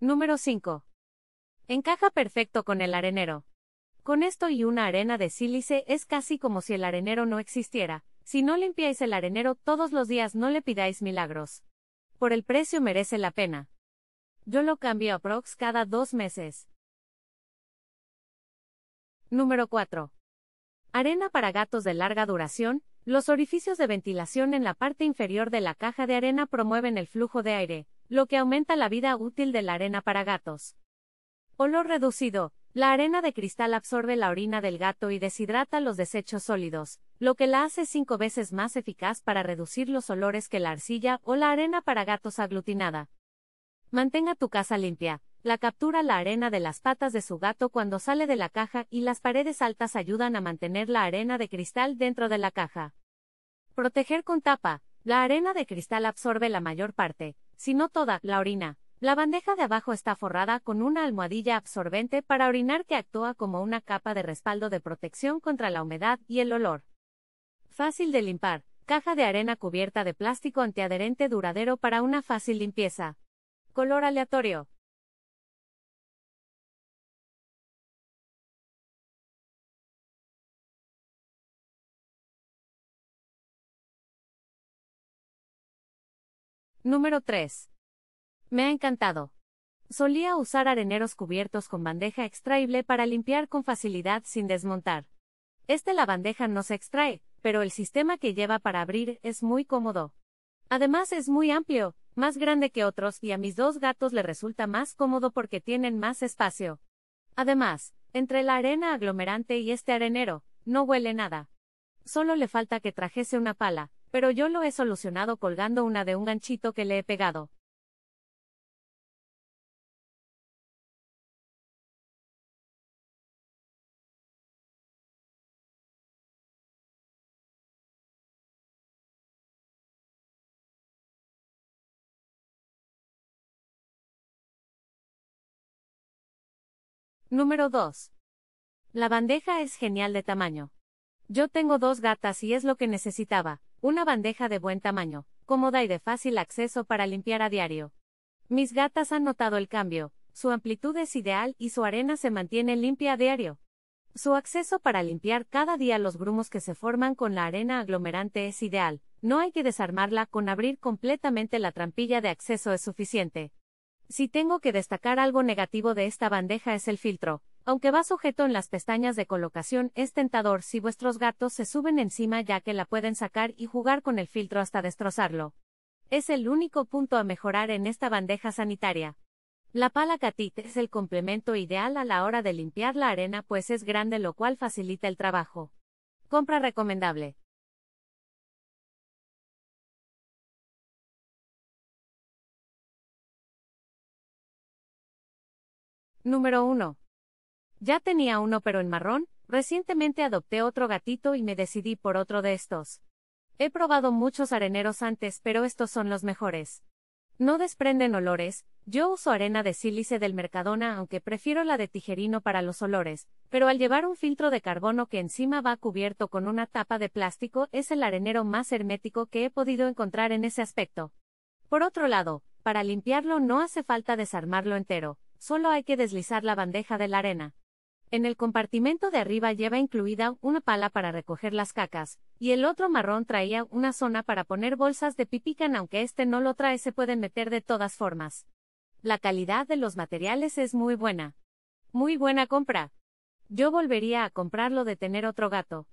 Número 5. Encaja perfecto con el arenero. Con esto y una arena de sílice es casi como si el arenero no existiera. Si no limpiáis el arenero todos los días no le pidáis milagros. Por el precio merece la pena. Yo lo cambio a Prox cada dos meses. Número 4. Arena para gatos de larga duración. Los orificios de ventilación en la parte inferior de la caja de arena promueven el flujo de aire, lo que aumenta la vida útil de la arena para gatos. Olor reducido. La arena de cristal absorbe la orina del gato y deshidrata los desechos sólidos, lo que la hace cinco veces más eficaz para reducir los olores que la arcilla o la arena para gatos aglutinada. Mantenga tu casa limpia. La captura la arena de las patas de su gato cuando sale de la caja y las paredes altas ayudan a mantener la arena de cristal dentro de la caja. Proteger con tapa. La arena de cristal absorbe la mayor parte, si no toda, la orina. La bandeja de abajo está forrada con una almohadilla absorbente para orinar que actúa como una capa de respaldo de protección contra la humedad y el olor. Fácil de limpar. Caja de arena cubierta de plástico antiadherente duradero para una fácil limpieza. Color aleatorio. Número 3. Me ha encantado. Solía usar areneros cubiertos con bandeja extraíble para limpiar con facilidad sin desmontar. Este la bandeja no se extrae, pero el sistema que lleva para abrir es muy cómodo. Además es muy amplio, más grande que otros y a mis dos gatos le resulta más cómodo porque tienen más espacio. Además, entre la arena aglomerante y este arenero, no huele nada. Solo le falta que trajese una pala, pero yo lo he solucionado colgando una de un ganchito que le he pegado. Número 2. La bandeja es genial de tamaño. Yo tengo dos gatas y es lo que necesitaba. Una bandeja de buen tamaño, cómoda y de fácil acceso para limpiar a diario. Mis gatas han notado el cambio, su amplitud es ideal y su arena se mantiene limpia a diario. Su acceso para limpiar cada día los grumos que se forman con la arena aglomerante es ideal, no hay que desarmarla con abrir completamente la trampilla de acceso es suficiente. Si tengo que destacar algo negativo de esta bandeja es el filtro, aunque va sujeto en las pestañas de colocación, es tentador si vuestros gatos se suben encima ya que la pueden sacar y jugar con el filtro hasta destrozarlo. Es el único punto a mejorar en esta bandeja sanitaria. La pala Catit es el complemento ideal a la hora de limpiar la arena pues es grande lo cual facilita el trabajo. Compra recomendable. Número 1. Ya tenía uno pero en marrón, recientemente adopté otro gatito y me decidí por otro de estos. He probado muchos areneros antes pero estos son los mejores. No desprenden olores, yo uso arena de sílice del Mercadona aunque prefiero la de tijerino para los olores, pero al llevar un filtro de carbono que encima va cubierto con una tapa de plástico es el arenero más hermético que he podido encontrar en ese aspecto. Por otro lado, para limpiarlo no hace falta desarmarlo entero, solo hay que deslizar la bandeja de la arena. En el compartimento de arriba lleva incluida una pala para recoger las cacas, y el otro marrón traía una zona para poner bolsas de pipican aunque este no lo trae se pueden meter de todas formas. La calidad de los materiales es muy buena. Muy buena compra. Yo volvería a comprarlo de tener otro gato.